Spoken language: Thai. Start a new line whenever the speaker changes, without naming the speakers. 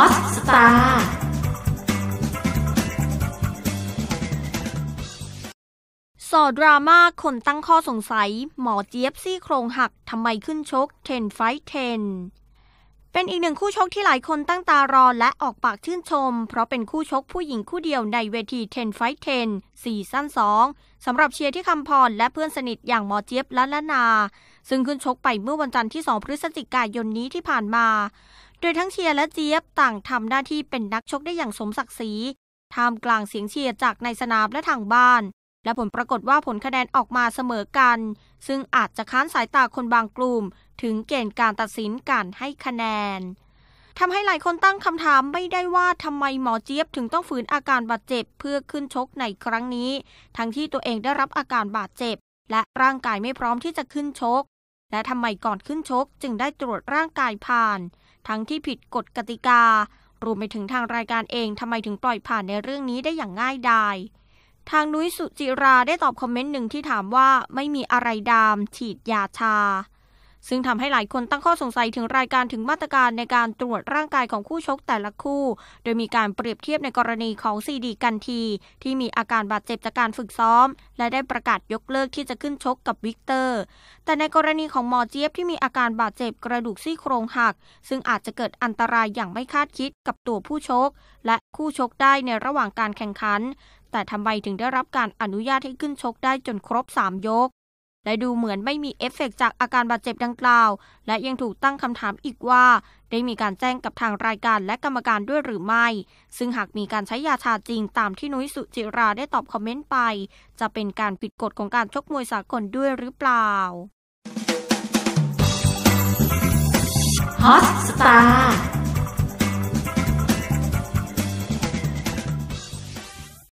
อสสตาร์สอดราม่าคนตั้งข้อสงสัย หมอเจี๊ยบซี่โครงหักทำไมขึ้นชก 10ไฟท์10เป็นอีกหนึ่งคู่ชกที่หลายคนตั้งตารอและออกปากชื่นชมเพราะเป็นคู่ชกผู้หญิงคู่เดียวในเวที10 Fight 10ซีซั่น2 สำหรับเชียร์ที่คำพรและเพื่อนสนิทอย่างหมอเจี๊ยบและละนา ซึ่งขึ้นชกไปเมื่อวันจันทร์ที่ 2 พฤศจิกายนนี้ที่ผ่านมา โดยทั้งเชียร์และเจี๊ยบ ต่างทำหน้าที่เป็นนักชกได้อย่างสมศักดิ์ศรีท่ามกลางเสียงเชียร์จากในสนามและทางบ้านและผลปรากฏว่าผลคะแนนออกมาเสมอกัน ซึ่งอาจจะค้านสายตาคนบางกลุ่ม ถึงเกณฑ์การตัดสินการให้คะแนนทำให้หลายคนตั้งคำถามไม่ได้ว่าทำไมหมอเจี๊ยบถึงต้องฝืนอาการบาดเจ็บเพื่อขึ้นชกในครั้งนี้ ทั้งที่ตัวเองได้รับอาการบาดเจ็บ และร่างกายไม่พร้อมที่จะขึ้นชก และทำไมก่อนขึ้นชกจึงได้ตรวจร่างกายผ่าน ทั้งที่ผิดกฎกติกา รวมไปถึงทางรายการเองทำไมถึงปล่อยผ่านในเรื่องนี้ได้อย่างง่ายดายทางนุ้ยสุจิราได้ตอบคอมเมนต์หนึ่งที่ถามว่าไม่มีอะไรดามฉีดยาชา ซึ่งทำให้หลายคนตั้งข้อสงสัยถึงรายการถึงมาตรการในการตรวจร่างกายของคู่ชกแต่ละคู่ โดยมีการเปรียบเทียบในกรณีของซีดี กันที ที่มีอาการบาดเจ็บจากการฝึกซ้อม และได้ประกาศยกเลิกที่จะขึ้นชกกับวิกเตอร์ แต่ในกรณีของมอเจี๊ยบที่มีอาการบาดเจ็บกระดูกซี่โครงหัก ซึ่งอาจจะเกิดอันตรายอย่างไม่คาดคิดกับตัวผู้ชก และคู่ชกได้ในระหว่างการแข่งขันแต่ทำไมถึงได้รับการอนุญาตให้ขึ้นชกได้จนครบ 3 ยกและดูเหมือนไม่มีเอฟเฟกจากอาการบาดเจ็บดังกล่าว และยังถูกตั้งคำถามอีกว่า ได้มีการแจ้งกับทางรายการและกรรมการด้วยหรือไม่ ซึ่งหากมีการใช้ยาชาจริงตามที่นุ้ยสุจิราได้ตอบคอมเมนต์ไป จะเป็นการผิดกฎของการชกมวยสากลด้วยหรือเปล่าฮอตสตาร์